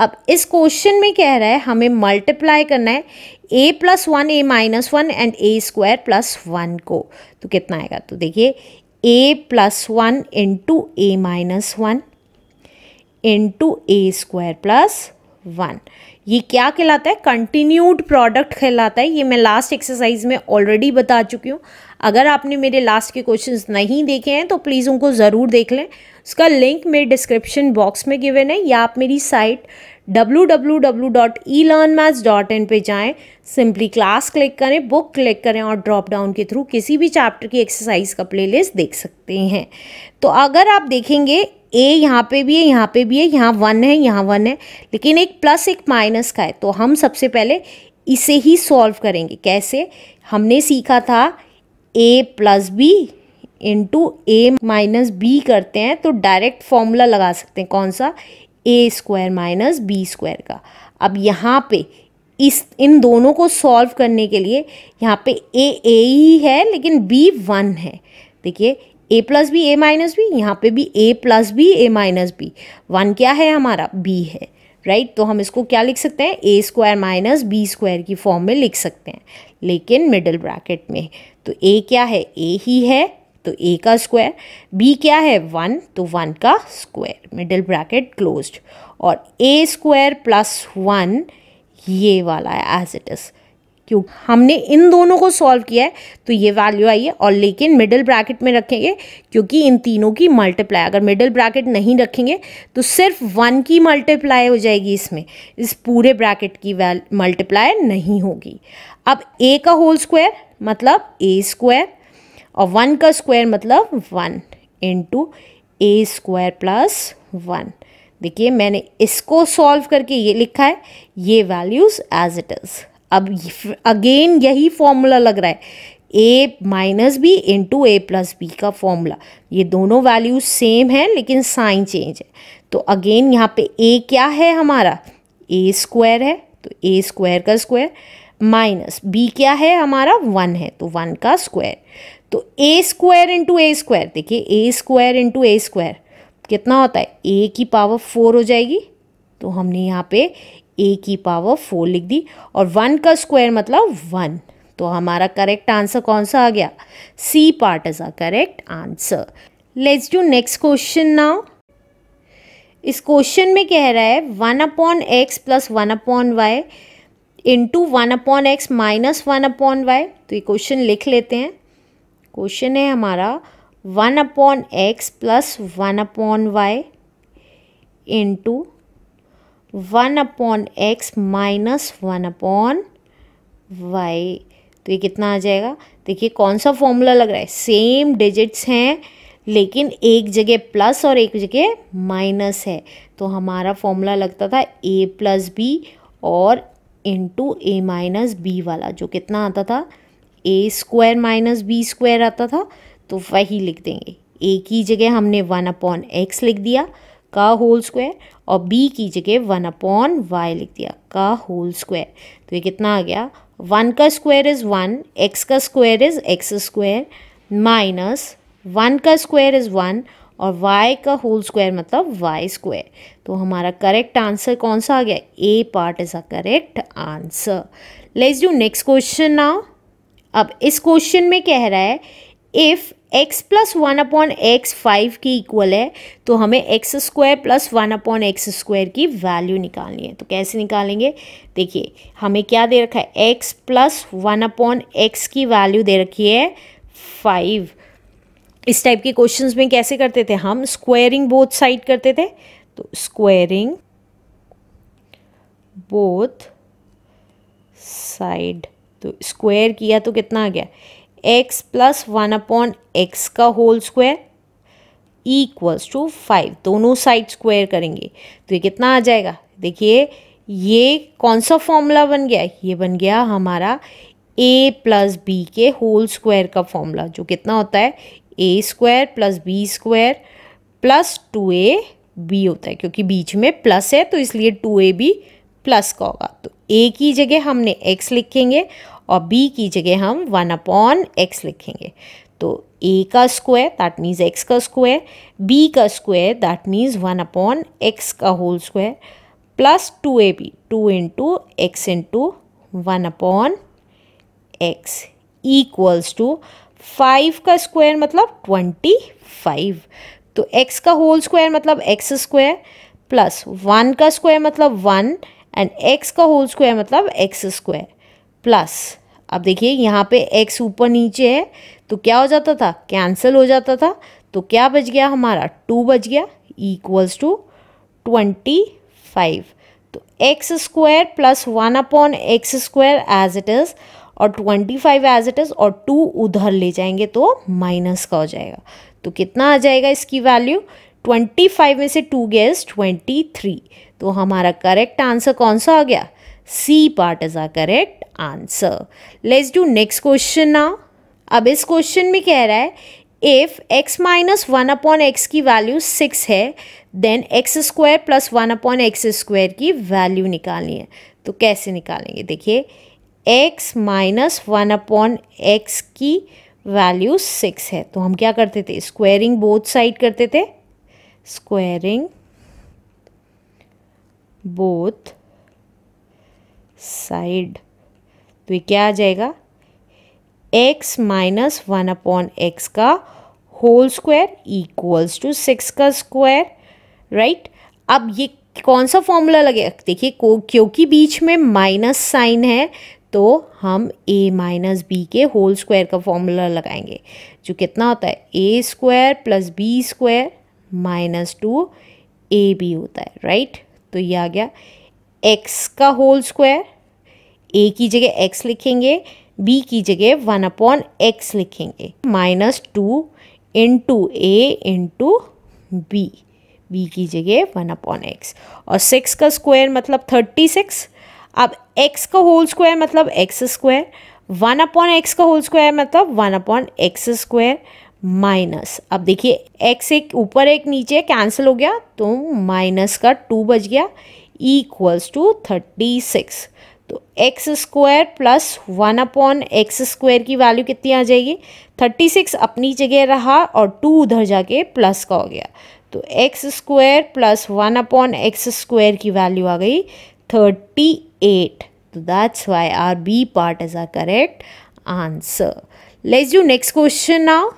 अब इस क्वेश्चन में कह रहा है हमें मल्टीप्लाई करना है A plus one A minus one and A square plus one को तो कितना आएगा तो देखिए A plus one into A minus one into A square plus one ये क्या कहलाता है कंटिन्यूड प्रोडक्ट कहलाता है ये मैं लास्ट एक्सरसाइज में ऑलरेडी बता चुकी हूँ अगर आपने मेरे लास्ट के क्वेश्चंस नहीं देखे हैं तो प्लीज़ उनको ज़रूर देख लें उसका लिंक मेरे डिस्क्रिप्शन बॉक्स में गिवन है या आप मेरी साइट www.elearnmaths.in पे जाएं सिंपली क्लास क्लिक करें बुक क्लिक करें और ड्रॉप डाउन के थ्रू किसी भी चैप्टर की एक्सरसाइज का प्लेलिस्ट देख सकते हैं तो अगर आप देखेंगे ए यहाँ पे भी है यहाँ पे भी है यहाँ वन है यहाँ वन है लेकिन एक प्लस एक माइनस का है तो हम सबसे पहले इसे ही सॉल्व करेंगे कैसे हमने सीखा था A plus B into A minus B करते हैं तो डायरेक्ट फॉर्मूला लगा सकते हैं कौन सा A square minus B square का अब यहाँ पे इस इन दोनों को सॉल्व करने के लिए यहाँ पे ए ए ही है लेकिन बी वन है देखिए A plus B A minus B यहाँ पे भी A plus B A minus B one क्या है हमारा बी है राइट right? तो हम इसको क्या लिख सकते हैं A square minus B square की फॉर्म में लिख सकते हैं लेकिन मिडल ब्रैकेट में तो ए क्या है ए ही है तो ए का स्क्वायर बी क्या है वन तो वन का स्क्वायर मिडिल ब्रैकेट क्लोज्ड और ए स्क्वायर प्लस वन ये वाला है एज इट इज़ क्यों हमने इन दोनों को सॉल्व किया है तो ये वैल्यू आई है और लेकिन मिडिल ब्रैकेट में रखेंगे क्योंकि इन तीनों की मल्टीप्लाई अगर मिडिल ब्रैकेट नहीं रखेंगे तो सिर्फ वन की मल्टीप्लाई हो जाएगी इसमें इस पूरे ब्रैकेट की मल्टीप्लाई नहीं होगी अब ए का होल स्क्वायर मतलब ए स्क्वायर और वन का स्क्वायर मतलब one into A square plus one देखिए मैंने इसको सॉल्व करके ये लिखा है ये वैल्यूज़ एज इट इज़ अब अगेन यही फॉर्मूला लग रहा है A minus B into A plus B का फॉर्मूला ये दोनों वैल्यूज सेम है लेकिन साइन चेंज है तो अगेन यहाँ पे ए क्या है हमारा ए स्क्वायर है तो ए स्क्वायर का स्क्वायर माइनस बी क्या है हमारा वन है तो वन का स्क्वायर तो A square into A square देखिए A square into A square कितना होता है ए की पावर फोर हो जाएगी तो हमने यहाँ पे ए की पावर फोर लिख दी और वन का स्क्वायर मतलब वन तो हमारा करेक्ट आंसर कौन सा आ गया C part is a correct answer let's do next question now इस क्वेश्चन में कह रहा है one upon X plus one upon Y into one upon X minus one upon Y तो ये क्वेश्चन लिख लेते हैं क्वेश्चन है हमारा one upon X plus one upon Y into one upon X minus one upon Y तो ये कितना आ जाएगा देखिए कौन सा फॉर्मूला लग रहा है सेम डिजिट्स हैं लेकिन एक जगह प्लस और एक जगह माइनस है तो हमारा फॉर्मूला लगता था ए प्लस बी और इंटू ए माइनस बी वाला जो कितना आता था A square minus B square आता था तो वही लिख देंगे ए की जगह हमने वन अपॉन एक्स लिख दिया का होल स्क्वायर और बी की जगह वन अपॉन वाई लिख दिया का होल स्क्वायर तो ये कितना आ गया वन का स्क्वायर इज़ वन एक्स का square is X square minus one का स्क्वायर इज़ वन और y का होल स्क्वायर मतलब y स्क्वायर तो हमारा करेक्ट आंसर कौन सा आ गया A part is a correct answer let's do next question now अब इस क्वेश्चन में कह रहा है if X plus one upon X five की इक्वल है तो हमें X square plus one upon X square की वैल्यू निकालनी है तो कैसे निकालेंगे देखिए हमें क्या दे रखा है X plus one upon X की वैल्यू दे रखी है फाइव इस टाइप के क्वेश्चंस में कैसे करते थे हम स्क्वायरिंग बोथ साइड करते थे तो स्क्वायरिंग बोथ साइड तो स्क्वायर किया तो कितना आ गया X plus one upon X का whole square equals to five दोनों साइड स्क्वायर करेंगे तो ये कितना आ जाएगा देखिए ये कौन सा फॉर्मूला बन गया ये बन गया हमारा ए प्लस बी के होल स्क्वायर का फॉर्मूला जो कितना होता है A square plus B square plus two A B होता है क्योंकि बीच में प्लस है तो इसलिए टू ए बी प्लस का होगा तो ए की जगह हमने एक्स लिखेंगे और बी की जगह हम वन अपॉन एक्स लिखेंगे तो ए का स्क्वायर दैट मीन्स एक्स का स्क्वायर बी का square that means one upon X का whole square plus two A B two into X into one upon X equals to five का square मतलब twenty five तो X का whole square मतलब X square plus one का square मतलब one and X का whole square मतलब X square plus अब देखिए यहाँ पे एक्स ऊपर नीचे है तो क्या हो जाता था कैंसिल हो जाता था तो क्या बच गया हमारा टू बच गया इक्वल्स टू ट्वेंटी फाइव तो X square plus one upon X square as it is और twenty five as it is और टू उधर ले जाएंगे तो माइनस का हो जाएगा तो कितना आ जाएगा इसकी वैल्यू ट्वेंटी फाइव में से टू गए ट्वेंटी थ्री तो हमारा करेक्ट आंसर कौन सा आ गया C part is a correct answer let's do next question ना अब इस क्वेश्चन में कह रहा है if X minus one upon X की वैल्यू सिक्स है then X square plus one upon X square की वैल्यू निकालनी है तो कैसे निकालेंगे देखिए X minus one upon X की वैल्यू सिक्स है तो हम क्या करते थे स्क्वायरिंग बोथ साइड करते थे स्क्वायरिंग बोथ साइड तो ये क्या आ जाएगा X minus one upon X का whole square equals to six का स्क्वायर राइट अब ये कौन सा फॉर्मूला लगेगा देखिए क्योंकि बीच में माइनस साइन है तो हम a माइनस बी के होल स्क्वायर का फॉर्मूला लगाएंगे जो कितना होता है A square plus B square minus two A B होता है राइट तो ये आ गया एक्स का होल स्क्वायर ए की जगह एक्स लिखेंगे बी की जगह वन अपॉन एक्स लिखेंगे minus two into A into B B की जगह वन अपॉन एक्स और सिक्स का स्क्वायर मतलब थर्टी सिक्स अब एक्स का होल स्क्वायर मतलब X square one upon X का होल स्क्वायर मतलब one upon X square minus अब देखिए एक्स एक ऊपर एक नीचे कैंसिल हो गया तो माइनस का टू बज गया इक्वल्स टू थर्टी सिक्स तो X square plus one upon X square की वैल्यू कितनी आ जाएगी थर्टी सिक्स अपनी जगह रहा और टू उधर जाके प्लस का हो गया तो X square plus one upon X square की वैल्यू आ गई thirty 8. So that's why our B part is our correct answer. Let's do next question now.